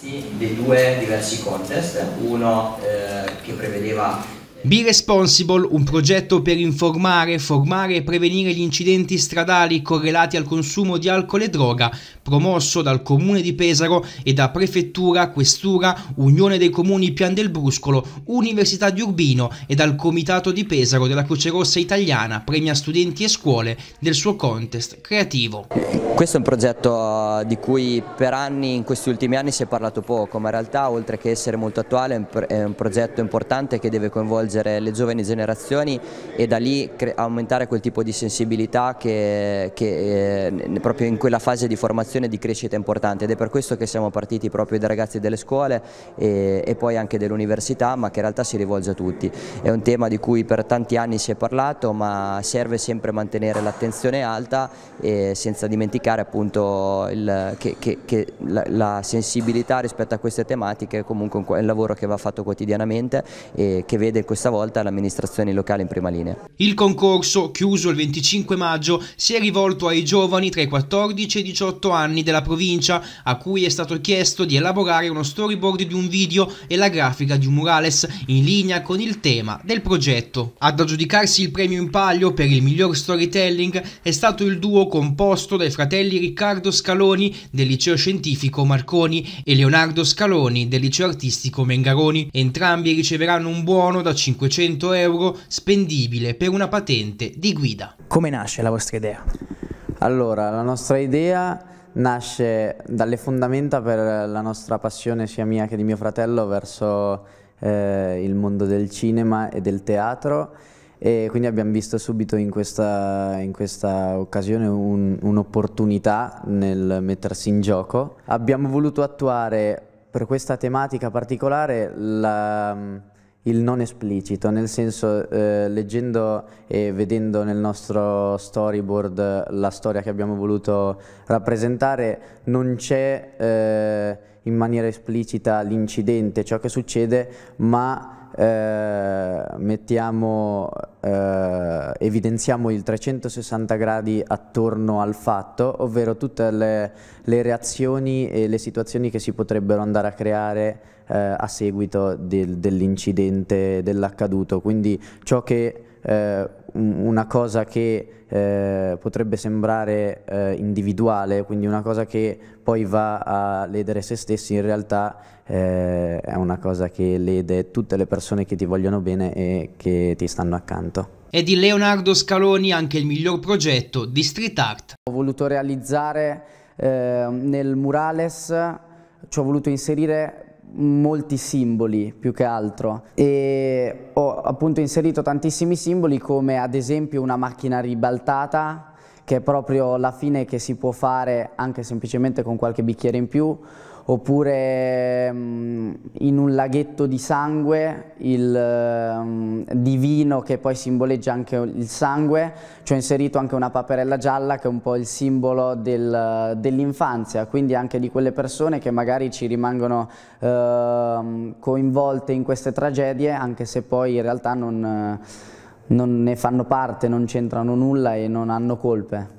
visti dei due diversi contest, uno eh, che prevedeva Be Responsible, un progetto per informare, formare e prevenire gli incidenti stradali correlati al consumo di alcol e droga, promosso dal Comune di Pesaro e da Prefettura, Questura, Unione dei Comuni Pian del Bruscolo, Università di Urbino e dal Comitato di Pesaro della Croce Rossa Italiana, premia studenti e scuole del suo contest creativo. Questo è un progetto eh, di cui per anni, in questi ultimi anni si è parlato poco, ma in realtà oltre che essere molto attuale è un progetto importante che deve coinvolgere coinvolgere le giovani generazioni e da lì aumentare quel tipo di sensibilità che, che eh, proprio in quella fase di formazione e di crescita è importante ed è per questo che siamo partiti proprio dai ragazzi delle scuole e, e poi anche dell'università ma che in realtà si rivolge a tutti. È un tema di cui per tanti anni si è parlato ma serve sempre mantenere l'attenzione alta e senza dimenticare appunto il, che, che, che la, la sensibilità rispetto a queste tematiche è comunque un, un lavoro che va fatto quotidianamente e che vede questo questa volta l'amministrazione locale in prima linea. Il concorso, chiuso il 25 maggio, si è rivolto ai giovani tra i 14 e i 18 anni della provincia, a cui è stato chiesto di elaborare uno storyboard di un video e la grafica di un murales in linea con il tema del progetto. Ad aggiudicarsi il premio in palio per il miglior storytelling è stato il duo composto dai fratelli Riccardo Scaloni del liceo scientifico Marconi e Leonardo Scaloni del liceo artistico Mengaroni. Entrambi riceveranno un buono da 5 500 euro spendibile per una patente di guida. Come nasce la vostra idea? Allora, la nostra idea nasce dalle fondamenta per la nostra passione sia mia che di mio fratello verso eh, il mondo del cinema e del teatro e quindi abbiamo visto subito in questa, in questa occasione un'opportunità nel mettersi in gioco. Abbiamo voluto attuare per questa tematica particolare la il non esplicito, nel senso eh, leggendo e vedendo nel nostro storyboard la storia che abbiamo voluto rappresentare non c'è eh, in maniera esplicita l'incidente, ciò che succede, ma eh, mettiamo, eh, evidenziamo il 360 gradi attorno al fatto, ovvero tutte le, le, reazioni e le situazioni che si potrebbero andare a creare eh, a seguito del, dell'incidente, dell'accaduto, quindi ciò che eh, una cosa che eh, potrebbe sembrare eh, individuale, quindi una cosa che poi va a ledere se stessi, in realtà eh, è una cosa che lede tutte le persone che ti vogliono bene e che ti stanno accanto. È di Leonardo Scaloni anche il miglior progetto di street art. Ho voluto realizzare ehm, nel murales, ci ho voluto inserire molti simboli più che altro e ho appunto inserito tantissimi simboli come ad esempio una macchina ribaltata che è proprio la fine che si può fare anche semplicemente con qualche bicchiere in più, oppure mm, in un laghetto di sangue, il mm, vino che poi simboleggia anche il sangue, ci cioè ho inserito anche una paperella gialla che è un po' il simbolo del, dell'infanzia, quindi anche di quelle persone che magari ci rimangono eh, coinvolte in queste tragedie, anche se poi in realtà non non ne fanno parte, non c'entrano nulla e non hanno colpe.